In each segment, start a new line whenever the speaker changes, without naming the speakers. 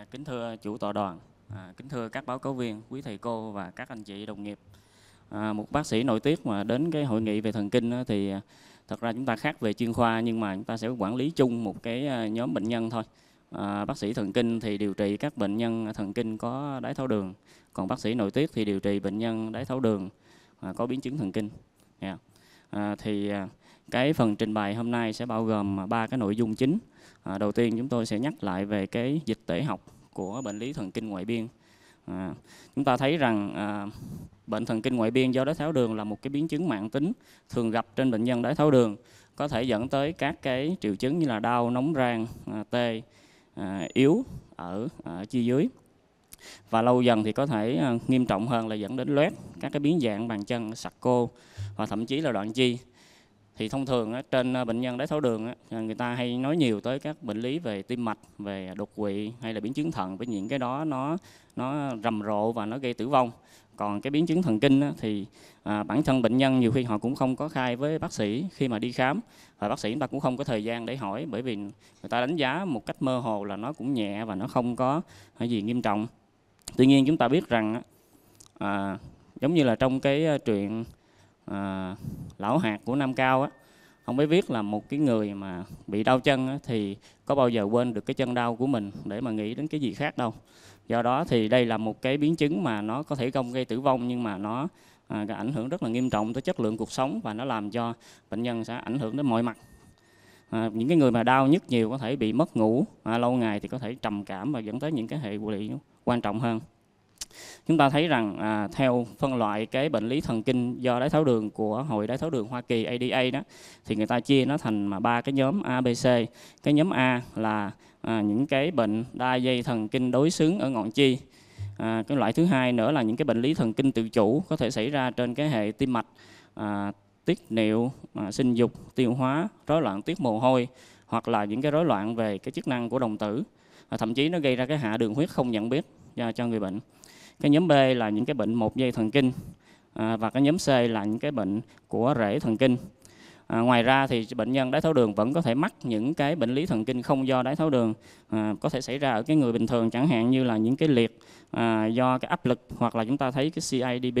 À, kính thưa chủ tọa đoàn, à, kính thưa các báo cáo viên, quý thầy cô và các anh chị đồng nghiệp. À, một bác sĩ nội tiết mà đến cái hội nghị về thần kinh á, thì à, thật ra chúng ta khác về chuyên khoa nhưng mà chúng ta sẽ quản lý chung một cái à, nhóm bệnh nhân thôi. À, bác sĩ thần kinh thì điều trị các bệnh nhân thần kinh có đái tháo đường, còn bác sĩ nội tiết thì điều trị bệnh nhân đái tháo đường à, có biến chứng thần kinh. Yeah. Dạ. À, thì à, cái phần trình bày hôm nay sẽ bao gồm ba cái nội dung chính. À, đầu tiên chúng tôi sẽ nhắc lại về cái dịch tễ học của bệnh lý thần kinh ngoại biên. À, chúng ta thấy rằng à, bệnh thần kinh ngoại biên do đái tháo đường là một cái biến chứng mạng tính thường gặp trên bệnh nhân đái tháo đường, có thể dẫn tới các cái triệu chứng như là đau, nóng rang, à, tê, à, yếu ở, ở à, chi dưới và lâu dần thì có thể à, nghiêm trọng hơn là dẫn đến loét các cái biến dạng bàn chân sặc cô và thậm chí là đoạn chi thì thông thường trên ờ, bệnh nhân đái tháo đường người ta hay nói nhiều tới các bệnh lý về tim mạch về đột quỵ hay là biến chứng thận với những cái đó nó nó rầm rộ và nó gây tử vong còn cái biến chứng thần kinh thì à, bản thân bệnh nhân nhiều khi họ cũng không có khai với bác sĩ khi mà đi khám và bác sĩ chúng ta cũng không có thời gian để hỏi bởi vì người ta đánh giá một cách mơ hồ là nó cũng nhẹ và nó không có gì nghiêm trọng tuy nhiên chúng ta biết rằng à, giống như là trong cái ờ, chuyện Ờ, lão hạt của Nam Cao á không biết viết là một cái người mà bị đau chân á, thì có bao giờ quên được cái chân đau của mình để mà nghĩ đến cái gì khác đâu do đó thì đây là một cái biến chứng mà nó có thể không gây tử vong nhưng mà nó à, ảnh hưởng rất là nghiêm trọng tới chất lượng cuộc sống và nó làm cho bệnh nhân sẽ ảnh hưởng đến mọi mặt à, những cái người mà đau nhất nhiều có thể bị mất ngủ à, lâu ngày thì có thể trầm cảm và dẫn tới những cái hệ lụy quan trọng hơn Chúng ta thấy rằng à, theo phân loại cái bệnh lý thần kinh do đái tháo đường của Hội đái tháo đường Hoa Kỳ ADA đó thì người ta chia nó thành mà ba cái nhóm A, B, C. Cái nhóm A là à, những cái bệnh đa dây thần kinh đối xứng ở ngọn chi. À, cái loại thứ hai nữa là những cái bệnh lý thần kinh tự chủ có thể xảy ra trên cái hệ tim mạch, à, tiết niệu, à, sinh dục, tiêu hóa, rối loạn tiết mồ hôi hoặc là những cái rối loạn về cái chức năng của đồng tử. À, thậm chí nó gây ra cái hạ đường huyết không nhận biết cho, cho người bệnh cái nhóm B là những cái bệnh một dây thần kinh à, và cái nhóm C là những cái bệnh của rễ thần kinh À, ngoài ra thì bệnh nhân đái tháo đường vẫn có thể mắc những cái bệnh lý thần kinh không do đái tháo đường à, có thể xảy ra ở cái người bình thường chẳng hạn như là những cái liệt à, do cái áp lực hoặc là chúng ta thấy cái CIDP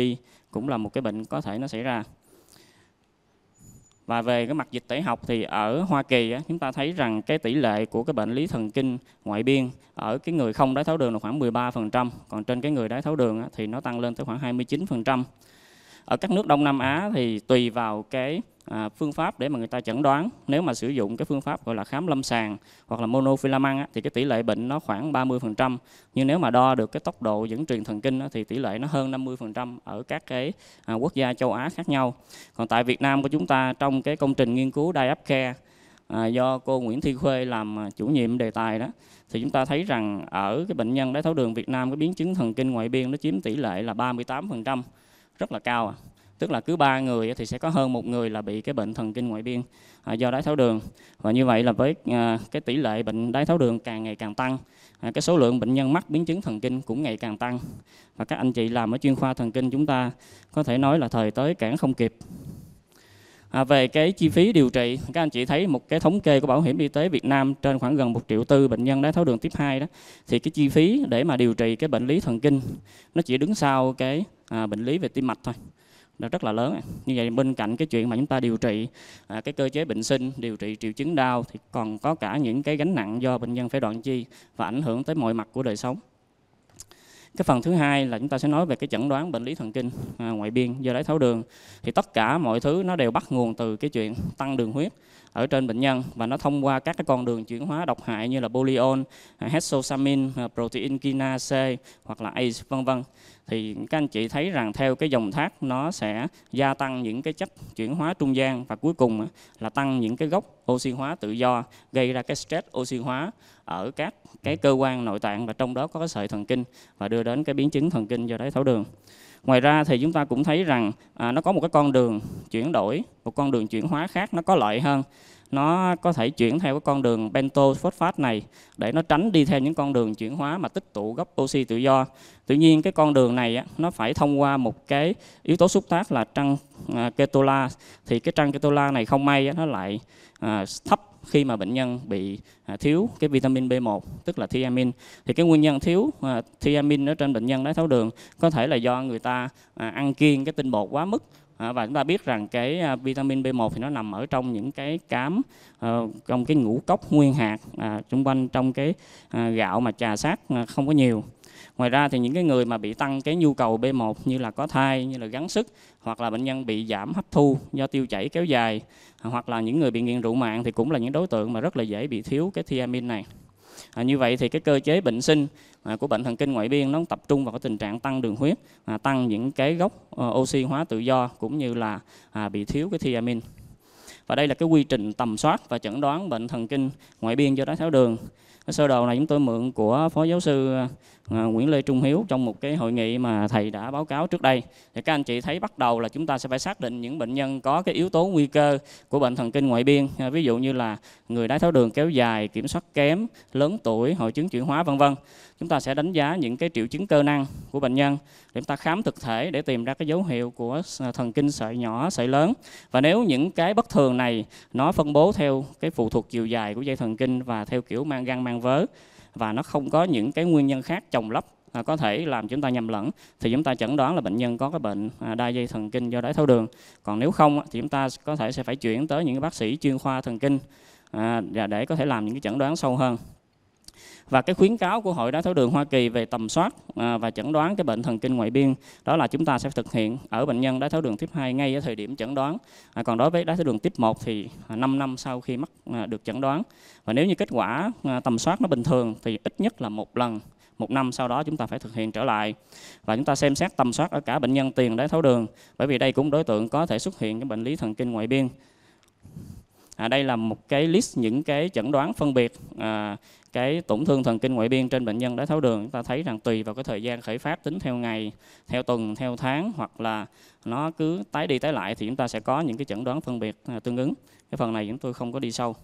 cũng là một cái bệnh có thể nó xảy ra. Và về cái mặt dịch tễ học thì ở Hoa Kỳ á, chúng ta thấy rằng cái tỷ lệ của cái bệnh lý thần kinh ngoại biên ở cái người không đái tháo đường là khoảng 13%, còn trên cái người đái tháo đường á, thì nó tăng lên tới khoảng 29%. Ở các nước Đông Nam Á thì tùy vào cái à, phương pháp để mà người ta chẩn đoán nếu mà sử dụng cái phương pháp gọi là khám lâm sàng hoặc là monofilament á, thì cái tỷ lệ bệnh nó khoảng 30% nhưng nếu mà đo được cái tốc độ dẫn truyền thần kinh á, thì tỷ lệ nó hơn 50% ở các cái à, quốc gia châu Á khác nhau còn tại Việt Nam của chúng ta trong cái công trình nghiên cứu Diap à, do cô Nguyễn Thi Khuê làm à, chủ nhiệm đề tài đó thì chúng ta thấy rằng ở cái bệnh nhân đái tháo đường Việt Nam cái biến chứng thần kinh ngoại biên nó chiếm tỷ lệ là 38% rất là cao à tức là cứ ba người thì sẽ có hơn một người là bị cái bệnh thần kinh ngoại biên à, do đái tháo đường và như vậy là với à, cái tỷ lệ bệnh đái tháo đường càng ngày càng tăng à, cái số lượng bệnh nhân mắc biến chứng thần kinh cũng ngày càng tăng và các anh chị làm ở chuyên khoa thần kinh chúng ta có thể nói là thời tới cản không kịp À, về cái chi phí điều trị, các anh chị thấy một cái thống kê của Bảo hiểm Y tế Việt Nam trên khoảng gần 1 triệu tư bệnh nhân đái tháo đường tiếp 2 đó, thì cái chi phí để mà điều trị cái bệnh lý thần kinh nó chỉ đứng sau cái à, bệnh lý về tim mạch thôi nó rất là lớn như vậy bên cạnh cái chuyện mà chúng ta điều trị à, cái cơ chế bệnh sinh điều trị triệu chứng đau thì còn có cả những cái gánh nặng do bệnh nhân phải đoạn chi và ảnh hưởng tới mọi mặt của đời sống cái phần thứ hai là chúng ta sẽ nói về cái chẩn đoán bệnh lý thần kinh à, ngoại biên do đái tháo đường thì tất cả mọi thứ nó đều bắt nguồn từ cái chuyện tăng đường huyết ở trên bệnh nhân và nó thông qua các cái con đường chuyển hóa độc hại như là bolion, à, hexosamine, à, protein kinase hoặc là ACE vân vân thì các anh chị thấy rằng theo cái dòng thác nó sẽ gia tăng những cái chất chuyển hóa trung gian và cuối cùng là tăng những cái gốc oxy hóa tự do gây ra cái stress oxy hóa ở các cái cơ quan nội tạng và trong đó có cái sợi thần kinh và đưa đến cái biến chứng thần kinh do đái tháo đường. Ngoài ra thì chúng ta cũng thấy rằng à, nó có một cái con đường chuyển đổi, một con đường chuyển hóa khác nó có lợi hơn nó có thể chuyển theo cái con đường bento phosphate này để nó tránh đi theo những con đường chuyển hóa mà tích tụ gốc oxy tự do. Tuy nhiên cái con đường này á, nó phải thông qua một cái yếu tố xúc tác là trăng à, ketola thì cái trăng ketola này không may á, nó lại à, thấp khi mà bệnh nhân bị à, thiếu cái vitamin B1 tức là thiamin thì cái nguyên nhân thiếu à, thiamin ở trên bệnh nhân đái tháo đường có thể là do người ta à, ăn kiêng cái tinh bột quá mức Ờ, và chúng ta biết rằng cái à, vitamin B1 thì nó nằm ở trong những cái cám ờ, trong cái ngũ cốc nguyên hạt à, xung quanh trong cái à, gạo mà trà sát không có nhiều ngoài ra thì những cái người mà bị tăng cái nhu cầu B1 như là có thai như là gắng sức hoặc là bệnh nhân bị giảm hấp thu do tiêu chảy kéo dài hoặc là những người bị nghiện rượu mạng thì cũng là những đối tượng mà rất là dễ bị thiếu cái thiamin này à, như vậy thì cái cơ chế bệnh sinh à, của bệnh thần kinh ngoại biên nó tập trung vào cái tình trạng tăng đường huyết à, tăng những cái gốc à, oxy hóa tự do cũng như là à, bị thiếu cái thiamin và đây là cái quy trình tầm soát và chẩn đoán bệnh thần kinh ngoại biên do đái tháo đường cái sơ đồ này chúng tôi mượn của phó giáo sư À, Nguyễn Lê Trung Hiếu trong một cái hội nghị mà thầy đã báo cáo trước đây. Thì các anh chị thấy bắt đầu là chúng ta sẽ phải xác định những bệnh nhân có cái yếu tố nguy cơ của bệnh thần kinh ngoại biên, à, ví dụ như là người đái tháo đường kéo dài, kiểm soát kém, lớn tuổi, hội chứng chuyển hóa vân vân. Chúng ta sẽ đánh giá những cái triệu chứng cơ năng của bệnh nhân để chúng ta khám thực thể để tìm ra cái dấu hiệu của à, thần kinh sợi nhỏ, sợi lớn. Và nếu những cái bất thường này nó phân bố theo cái phụ thuộc chiều dài của dây thần kinh và theo kiểu mang găng mang vớ và nó không có những cái nguyên nhân khác chồng lấp à, có thể làm chúng ta nhầm lẫn thì chúng ta chẩn đoán là bệnh nhân có cái bệnh à, đa dây thần kinh do đái tháo đường còn nếu không thì chúng ta có thể sẽ phải chuyển tới những bác sĩ chuyên khoa thần kinh à, để có thể làm những cái chẩn đoán sâu hơn và cái khuyến cáo của Hội Đái tháo đường Hoa Kỳ về tầm soát à, và chẩn đoán cái bệnh thần kinh ngoại biên đó là chúng ta sẽ thực hiện ở bệnh nhân đái tháo đường tiếp 2 ngay ở thời điểm chẩn đoán. À, còn đối với đái tháo đường tiếp 1 thì 5 à, năm sau khi mắc được chẩn đoán. Và nếu như kết quả tầm soát nó bình thường thì ít nhất là một lần một năm sau đó chúng ta phải thực hiện trở lại và chúng ta xem xét tầm soát ở cả bệnh nhân tiền đái tháo đường bởi vì đây cũng đối tượng có thể xuất hiện cái bệnh lý thần kinh ngoại biên à, đây là một cái list những cái chẩn đoán phân biệt à, cái tổn thương thần kinh ngoại biên trên bệnh nhân đái tháo đường chúng ta thấy rằng tùy vào cái thời gian khởi phát tính theo ngày theo tuần theo tháng hoặc là nó cứ tái đi tái lại thì chúng ta sẽ có những cái chẩn đoán phân biệt à, tương ứng cái phần này chúng tôi không có đi sâu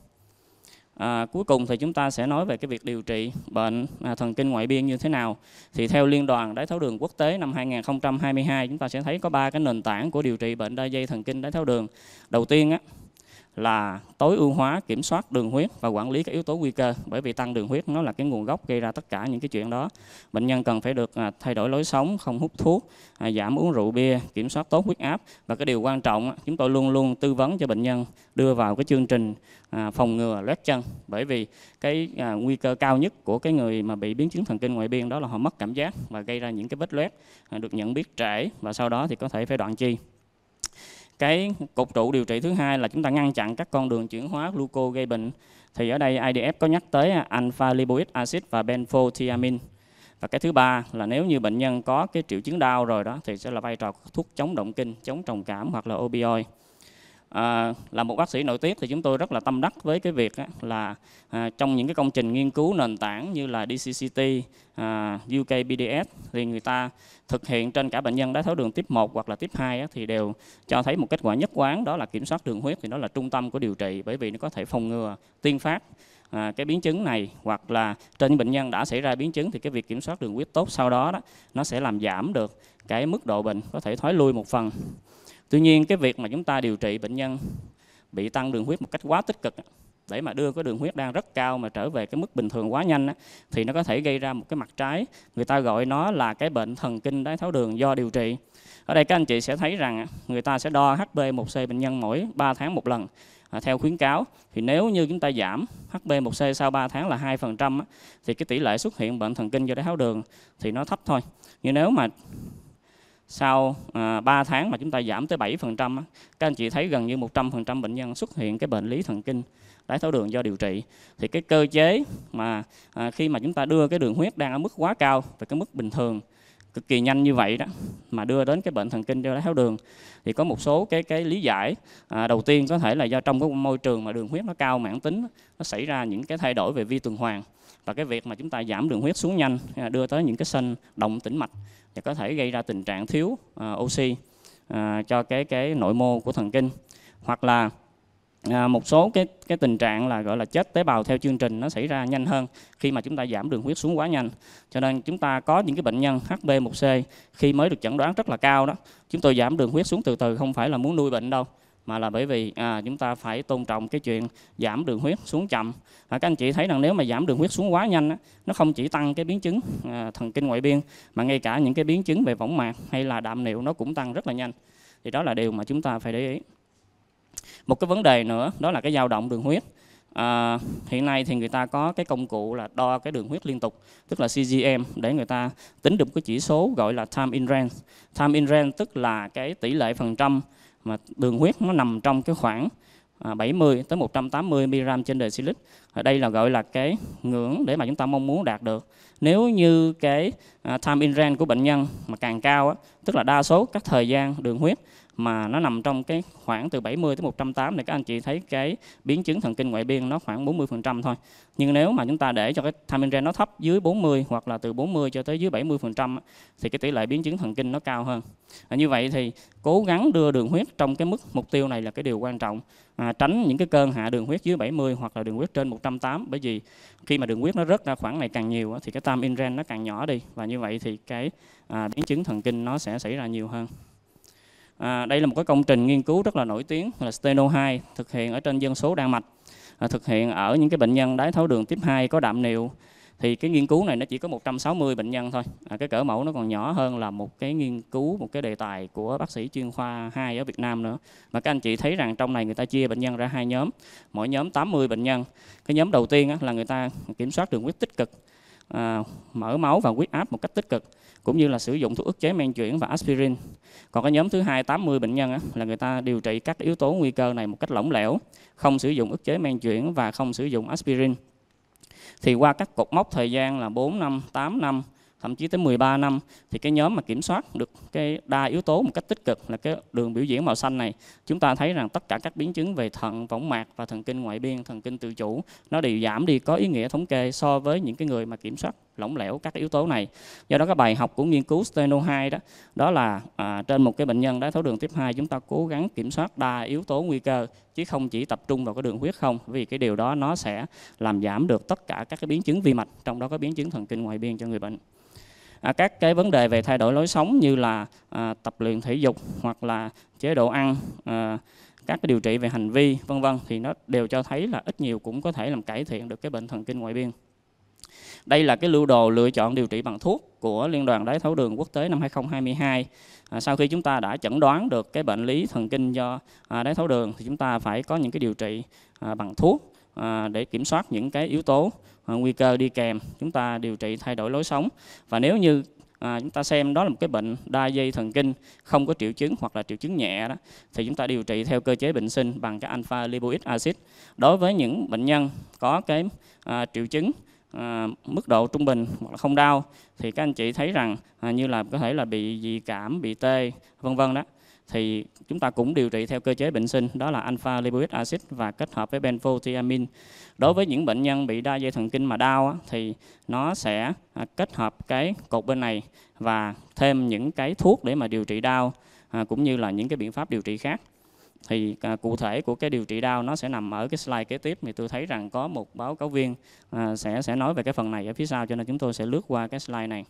À, cuối cùng thì chúng ta sẽ nói về cái việc điều trị bệnh à, thần kinh ngoại biên như thế nào. Thì theo Liên đoàn Đái tháo đường quốc tế năm 2022 chúng ta sẽ thấy có ba cái nền tảng của điều trị bệnh đa dây thần kinh đái tháo đường. Đầu tiên á, là tối ưu hóa kiểm soát đường huyết và quản lý các yếu tố nguy cơ bởi vì tăng đường huyết nó là cái nguồn gốc gây ra tất cả những cái chuyện đó bệnh nhân cần phải được à, thay đổi lối sống không hút thuốc à, giảm uống rượu bia kiểm soát tốt huyết áp và cái điều quan trọng chúng tôi luôn luôn tư vấn cho bệnh nhân đưa vào cái chương trình à, phòng ngừa loét chân bởi vì cái nguy cơ cao nhất của cái người mà bị biến chứng thần kinh ngoại biên đó là họ mất cảm giác và gây ra những cái vết loét được nhận biết trễ và sau đó thì có thể phải đoạn chi cái cột trụ điều trị thứ hai là chúng ta ngăn chặn các con đường chuyển hóa gluco gây bệnh thì ở đây IDF có nhắc tới alpha lipoic acid và benfotiamine và cái thứ ba là nếu như bệnh nhân có cái triệu chứng đau rồi đó thì sẽ là vai trò thuốc chống động kinh chống trầm cảm hoặc là opioid à, là một bác sĩ nội tiết thì chúng tôi rất là tâm đắc với cái việc á, là à, trong những cái công trình nghiên cứu nền tảng như là DCCT, à, UKPDS thì người ta thực hiện trên cả bệnh nhân đái tháo đường tiếp 1 hoặc là tiếp 2 á, thì đều cho thấy một kết quả nhất quán đó là kiểm soát đường huyết thì đó là trung tâm của điều trị bởi vì nó có thể phòng ngừa tiên phát à, cái biến chứng này hoặc là trên những bệnh nhân đã xảy ra biến chứng thì cái việc kiểm soát đường huyết tốt sau đó, đó nó sẽ làm giảm được cái mức độ bệnh có thể thoái lui một phần Tuy nhiên cái việc mà chúng ta điều trị bệnh nhân bị tăng đường huyết một cách quá tích cực để mà đưa cái đường huyết đang rất cao mà trở về cái mức bình thường quá nhanh thì nó có thể gây ra một cái mặt trái người ta gọi nó là cái bệnh thần kinh đái tháo đường do điều trị ở đây các anh chị sẽ thấy rằng người ta sẽ đo HB1C bệnh nhân mỗi 3 tháng một lần à, theo khuyến cáo thì nếu như chúng ta giảm HB1C sau 3 tháng là 2% á, thì cái tỷ lệ xuất hiện bệnh thần kinh do đái tháo đường thì nó thấp thôi nhưng nếu mà sau à, 3 tháng mà chúng ta giảm tới 7%, các anh chị thấy gần như 100% bệnh nhân xuất hiện cái bệnh lý thần kinh đái tháo đường do điều trị. Thì cái cơ chế mà à, khi mà chúng ta đưa cái đường huyết đang ở mức quá cao về cái mức bình thường cực kỳ nhanh như vậy đó mà đưa đến cái bệnh thần kinh do đái tháo đường thì có một số cái cái lý giải à, đầu tiên có thể là do trong cái môi trường mà đường huyết nó cao mãn tính nó xảy ra những cái thay đổi về vi tuần hoàn và cái việc mà chúng ta giảm đường huyết xuống nhanh à, đưa tới những cái sân động tĩnh mạch và có thể gây ra tình trạng thiếu uh, oxy uh, cho cái cái nội mô của thần kinh hoặc là À, một số cái cái tình trạng là gọi là chết tế bào theo chương trình nó xảy ra nhanh hơn khi mà chúng ta giảm đường huyết xuống quá nhanh cho nên chúng ta có những cái bệnh nhân HB1C khi mới được chẩn đoán rất là cao đó chúng tôi giảm đường huyết xuống từ từ không phải là muốn nuôi bệnh đâu mà là bởi vì à, chúng ta phải tôn trọng cái chuyện giảm đường huyết xuống chậm và các anh chị thấy rằng nếu mà giảm đường huyết xuống quá nhanh nó không chỉ tăng cái biến chứng à, thần kinh ngoại biên mà ngay cả những cái biến chứng về võng mạc hay là đạm niệu nó cũng tăng rất là nhanh thì đó là điều mà chúng ta phải để ý một cái vấn đề nữa đó là cái dao động đường huyết à, hiện nay thì người ta có cái công cụ là đo cái đường huyết liên tục tức là CGM để người ta tính được cái chỉ số gọi là time in range time in range tức là cái tỷ lệ phần trăm mà đường huyết nó nằm trong cái khoảng 70 à, tới 180 mg trên dl. Ở đây là gọi là cái ngưỡng để mà chúng ta mong muốn đạt được. Nếu như cái à, time in range của bệnh nhân mà càng cao, á, tức là đa số các thời gian đường huyết mà nó nằm trong cái khoảng từ 70 tới 180 thì các anh chị thấy cái biến chứng thần kinh ngoại biên nó khoảng 40% thôi. Nhưng nếu mà chúng ta để cho cái in range nó thấp dưới 40 hoặc là từ 40 cho tới dưới 70% thì cái tỷ lệ biến chứng thần kinh nó cao hơn. À, như vậy thì cố gắng đưa đường huyết trong cái mức mục tiêu này là cái điều quan trọng. À, tránh những cái cơn hạ đường huyết dưới 70 hoặc là đường huyết trên 180 bởi vì khi mà đường huyết nó rớt ra khoảng này càng nhiều thì cái time in range nó càng nhỏ đi và như vậy thì cái à, biến chứng thần kinh nó sẽ xảy ra nhiều hơn. À, đây là một cái công trình nghiên cứu rất là nổi tiếng là Steno 2 thực hiện ở trên dân số Đan Mạch, à, thực hiện ở những cái bệnh nhân đái tháo đường tiếp 2 có đạm niệu. Thì cái nghiên cứu này nó chỉ có 160 bệnh nhân thôi, à, cái cỡ mẫu nó còn nhỏ hơn là một cái nghiên cứu, một cái đề tài của bác sĩ chuyên khoa 2 ở Việt Nam nữa. Mà các anh chị thấy rằng trong này người ta chia bệnh nhân ra hai nhóm, mỗi nhóm 80 bệnh nhân. Cái nhóm đầu tiên á, là người ta kiểm soát đường huyết tích cực, à, mỡ máu và huyết áp một cách tích cực cũng như là sử dụng thuốc ức chế men chuyển và aspirin. Còn cái nhóm thứ hai 80 bệnh nhân á, là người ta điều trị các yếu tố nguy cơ này một cách lỏng lẻo, không sử dụng ức chế men chuyển và không sử dụng aspirin. Thì qua các cột mốc thời gian là 4 năm, 8 năm thậm chí tới 13 năm thì cái nhóm mà kiểm soát được cái đa yếu tố một cách tích cực là cái đường biểu diễn màu xanh này chúng ta thấy rằng tất cả các biến chứng về thận võng mạc và thần kinh ngoại biên thần kinh tự chủ nó đều giảm đi có ý nghĩa thống kê so với những cái người mà kiểm soát lỏng lẻo các yếu tố này do đó các bài học của nghiên cứu steno 2 đó đó là à, trên một cái bệnh nhân đái tháo đường tiếp 2 chúng ta cố gắng kiểm soát đa yếu tố nguy cơ chứ không chỉ tập trung vào cái đường huyết không vì cái điều đó nó sẽ làm giảm được tất cả các cái biến chứng vi mạch trong đó có biến chứng thần kinh ngoại biên cho người bệnh à, các cái vấn đề về thay đổi lối sống như là à, tập luyện thể dục hoặc là chế độ ăn à, các cái điều trị về hành vi vân vân thì nó đều cho thấy là ít nhiều cũng có thể làm cải thiện được cái bệnh thần kinh ngoại biên. Đây là cái lưu đồ lựa chọn điều trị bằng thuốc của Liên đoàn Đái tháo đường quốc tế năm 2022. À, sau khi chúng ta đã chẩn đoán được cái bệnh lý thần kinh do à, đái tháo đường thì chúng ta phải có những cái điều trị à, bằng thuốc À, để kiểm soát những cái yếu tố à, nguy cơ đi kèm chúng ta điều trị thay đổi lối sống và nếu như à, chúng ta xem đó là một cái bệnh đa dây thần kinh không có triệu chứng hoặc là triệu chứng nhẹ đó thì chúng ta điều trị theo cơ chế bệnh sinh bằng cái alpha lipoic acid đối với những bệnh nhân có cái à, triệu chứng à, mức độ trung bình hoặc là không đau thì các anh chị thấy rằng à, như là có thể là bị dị cảm bị tê vân vân đó thì chúng ta cũng điều trị theo cơ chế bệnh sinh đó là alpha lipoic acid và kết hợp với benfotiamine. Đối với những bệnh nhân bị đa dây thần kinh mà đau thì nó sẽ à, kết hợp cái cột bên này và thêm những cái thuốc để mà điều trị đau à, cũng như là những cái biện pháp điều trị khác. Thì à, cụ thể của cái điều trị đau nó sẽ nằm ở cái slide kế tiếp thì tôi thấy rằng có một báo cáo viên sẽ sẽ nói về cái phần này ở phía sau cho nên chúng tôi sẽ lướt qua cái slide này.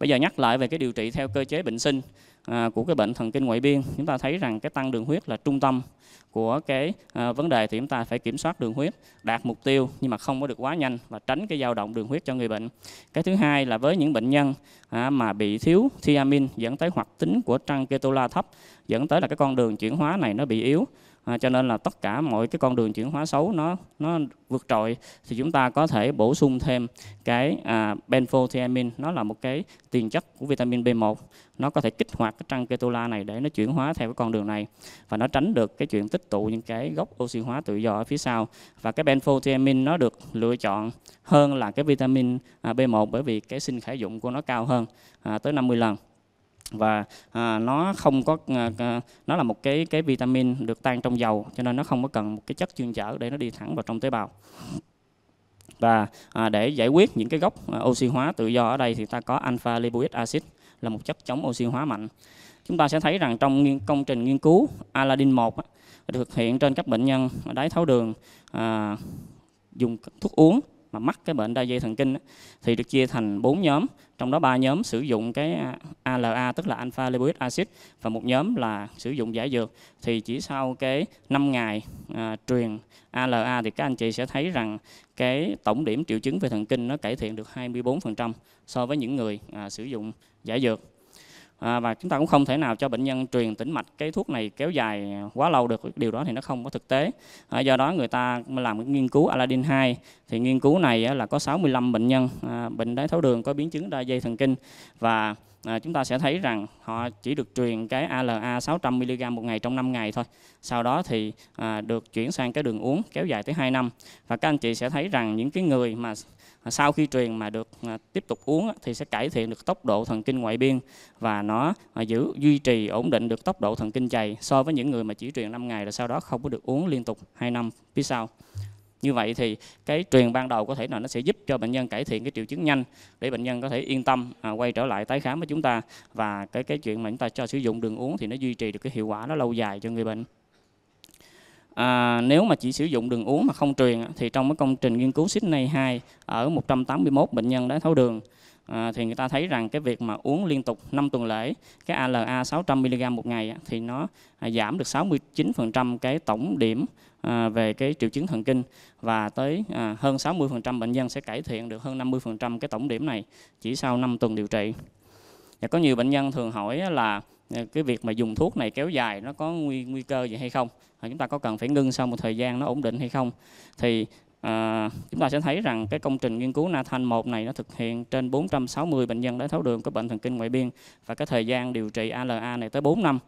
Bây giờ nhắc lại về cái điều trị theo cơ chế bệnh sinh à, của cái bệnh thần kinh ngoại biên chúng ta thấy rằng cái tăng đường huyết là trung tâm của cái à, vấn đề thì chúng ta phải kiểm soát đường huyết đạt mục tiêu nhưng mà không có được quá nhanh và tránh cái dao động đường huyết cho người bệnh cái thứ hai là với những bệnh nhân à, mà bị thiếu thiamin dẫn tới hoạt tính của trăng ketola thấp dẫn tới là cái con đường chuyển hóa này nó bị yếu à, cho nên là tất cả mọi cái con đường chuyển hóa xấu nó nó vượt trội thì chúng ta có thể bổ sung thêm cái à, benfotiamine nó là một cái tiền chất của vitamin B1 nó có thể kích hoạt cái trăng ketola này để nó chuyển hóa theo cái con đường này và nó tránh được cái chuyện tích tụ những cái gốc oxy hóa tự do ở phía sau và cái benfotiamine nó được lựa chọn hơn là cái vitamin à, B1 bởi vì cái sinh khả dụng của nó cao hơn à, tới 50 lần và à, nó không có à, à, nó là một cái cái vitamin được tan trong dầu cho nên nó không có cần một cái chất chuyên chở để nó đi thẳng vào trong tế bào và à, để giải quyết những cái gốc à, oxy hóa tự do ở đây thì ta có alpha lipoic acid là một chất chống oxy hóa mạnh chúng ta sẽ thấy rằng trong công trình nghiên cứu Aladin 1 được thực hiện trên các bệnh nhân đái tháo đường à, dùng thuốc uống mà mắc cái bệnh đa dây thần kinh thì được chia thành 4 nhóm, trong đó ba nhóm sử dụng cái ALA tức là alpha lipoic acid và một nhóm là sử dụng giải dược. Thì chỉ sau cái 5 ngày à, truyền ALA thì các anh chị sẽ thấy rằng cái tổng điểm triệu chứng về thần kinh nó cải thiện được 24% so với những người à, sử dụng giải dược à, và chúng ta cũng không thể nào cho bệnh nhân truyền tĩnh mạch cái thuốc này kéo dài quá lâu được điều đó thì nó không có thực tế à, do đó người ta làm cái nghiên cứu Aladin 2 thì nghiên cứu này là có 65 bệnh nhân à, bệnh đái tháo đường có biến chứng đa dây thần kinh và à, chúng ta sẽ thấy rằng họ chỉ được truyền cái ALA 600 mg một ngày trong 5 ngày thôi. Sau đó thì à, được chuyển sang cái đường uống kéo dài tới 2 năm. Và các anh chị sẽ thấy rằng những cái người mà sau khi truyền mà được à, tiếp tục uống thì sẽ cải thiện được tốc độ thần kinh ngoại biên và nó à, giữ duy trì ổn định được tốc độ thần kinh chày so với những người mà chỉ truyền 5 ngày rồi sau đó không có được uống liên tục 2 năm phía sau. Như vậy thì cái truyền ban đầu có thể là nó sẽ giúp cho bệnh nhân cải thiện cái triệu chứng nhanh để bệnh nhân có thể yên tâm à, quay trở lại tái khám với chúng ta và cái cái chuyện mà chúng ta cho sử dụng đường uống thì nó duy trì được cái hiệu quả nó lâu dài cho người bệnh à, nếu mà chỉ sử dụng đường uống mà không truyền thì trong cái công trình nghiên cứu Sydney 2 ở 181 bệnh nhân đái tháo đường à, thì người ta thấy rằng cái việc mà uống liên tục 5 tuần lễ cái ALA 600mg một ngày thì nó à, giảm được 69% cái tổng điểm à, về cái triệu chứng thần kinh và tới à, hơn 60% bệnh nhân sẽ cải thiện được hơn 50% cái tổng điểm này chỉ sau 5 tuần điều trị. Và có nhiều bệnh nhân thường hỏi là Ờ, cái việc mà dùng thuốc này kéo dài nó có nguy nguy cơ gì hay không hoặc ờ, chúng ta có cần phải ngưng sau một thời gian nó ổn định hay không thì à, chúng ta sẽ thấy rằng cái công trình nghiên cứu Nathan 1 này nó thực hiện trên 460 bệnh nhân đái tháo đường có bệnh thần kinh ngoại biên và cái thời gian điều trị ALA này tới 4 năm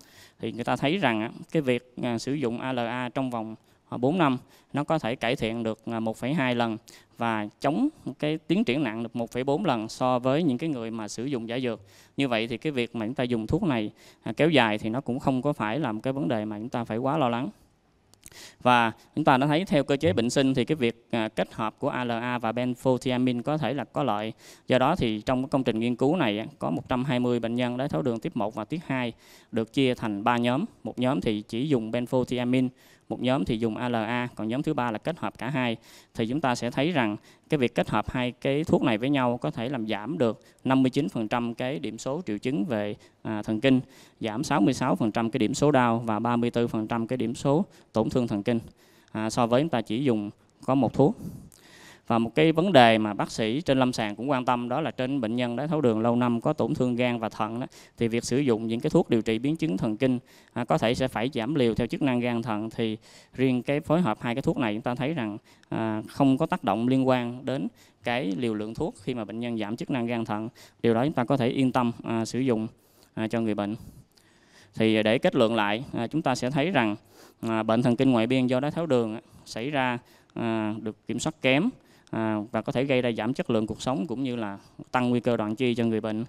thì người ta thấy rằng cái việc sử dụng ALA trong vòng 4 ờ, năm nó có thể cải thiện được 1,2 à, lần và chống cái tiến triển nặng được 1,4 lần so với những cái người mà sử dụng giả dược. Như vậy thì cái việc mà chúng ta dùng thuốc này à, kéo dài thì nó cũng không có phải là một cái vấn đề mà chúng ta phải quá lo lắng. Và chúng ta đã thấy theo cơ chế bệnh sinh thì cái việc à, kết hợp của ALA và benfotiamine có thể là có lợi. Do đó thì trong công trình nghiên cứu này có 120 bệnh nhân đái tháo đường tiếp 1 và tiếp 2 được chia thành 3 nhóm. Một nhóm thì chỉ dùng benfotiamine một nhóm thì dùng ALA còn nhóm thứ ba là kết hợp cả hai thì chúng ta sẽ thấy rằng cái việc kết hợp hai cái thuốc này với nhau có thể làm giảm được 59% cái điểm số triệu chứng về à, thần kinh, giảm 66% cái điểm số đau và 34% cái điểm số tổn thương thần kinh à, so với chúng ta chỉ dùng có một thuốc. Và một cái vấn đề mà bác sĩ trên lâm sàng cũng quan tâm đó là trên bệnh nhân đái tháo đường lâu năm có tổn thương gan và thận đó, thì việc sử dụng những cái thuốc điều trị biến chứng thần kinh à, có thể sẽ phải giảm liều theo chức năng gan thận thì riêng cái phối hợp hai cái thuốc này chúng ta thấy rằng à, không có tác động liên quan đến cái liều lượng thuốc khi mà bệnh nhân giảm chức năng gan thận. Điều đó chúng ta có thể yên tâm à, sử dụng à, cho người bệnh. Thì để kết luận lại, à, chúng ta sẽ thấy rằng à, bệnh thần kinh ngoại biên do đái tháo đường à, xảy ra à, được kiểm soát kém À, và có thể gây ra giảm chất lượng cuộc sống cũng như là tăng nguy cơ đoạn chi cho người bệnh.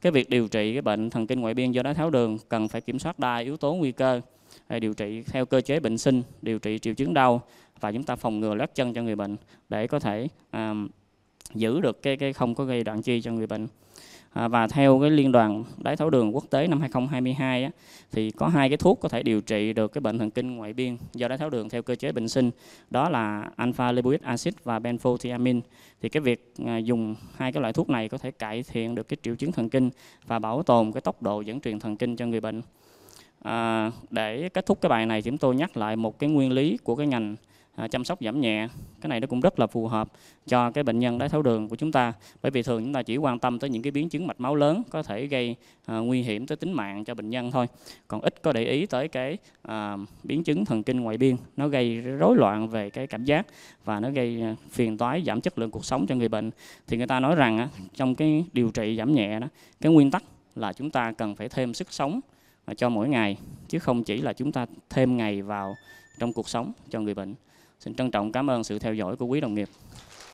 Cái việc điều trị cái bệnh thần kinh ngoại biên do đái tháo đường cần phải kiểm soát đa yếu tố nguy cơ, à, điều trị theo cơ chế bệnh sinh, điều trị triệu chứng đau và chúng ta phòng ngừa loét chân cho người bệnh để có thể à, giữ được cái cái không có gây đoạn chi cho người bệnh. À, và theo cái liên đoàn đái tháo đường quốc tế năm 2022 á, thì có hai cái thuốc có thể điều trị được cái bệnh thần kinh ngoại biên do đái tháo đường theo cơ chế bệnh sinh đó là alpha lipoic acid và benfotiamine thì cái việc à, dùng hai cái loại thuốc này có thể cải thiện được cái triệu chứng thần kinh và bảo tồn cái tốc độ dẫn truyền thần kinh cho người bệnh à, để kết thúc cái bài này chúng tôi nhắc lại một cái nguyên lý của cái ngành À, chăm sóc giảm nhẹ cái này nó cũng rất là phù hợp cho cái bệnh nhân đái tháo đường của chúng ta bởi vì thường chúng ta chỉ quan tâm tới những cái biến chứng mạch máu lớn có thể gây à, nguy hiểm tới tính mạng cho bệnh nhân thôi còn ít có để ý tới cái à, biến chứng thần kinh ngoại biên nó gây rối loạn về cái cảm giác và nó gây à, phiền toái giảm chất lượng cuộc sống cho người bệnh thì người ta nói rằng á, trong cái điều trị giảm nhẹ đó cái nguyên tắc là chúng ta cần phải thêm sức sống à, cho mỗi ngày chứ không chỉ là chúng ta thêm ngày vào trong cuộc sống cho người bệnh Xin trân trọng cảm ơn sự theo dõi của quý đồng nghiệp.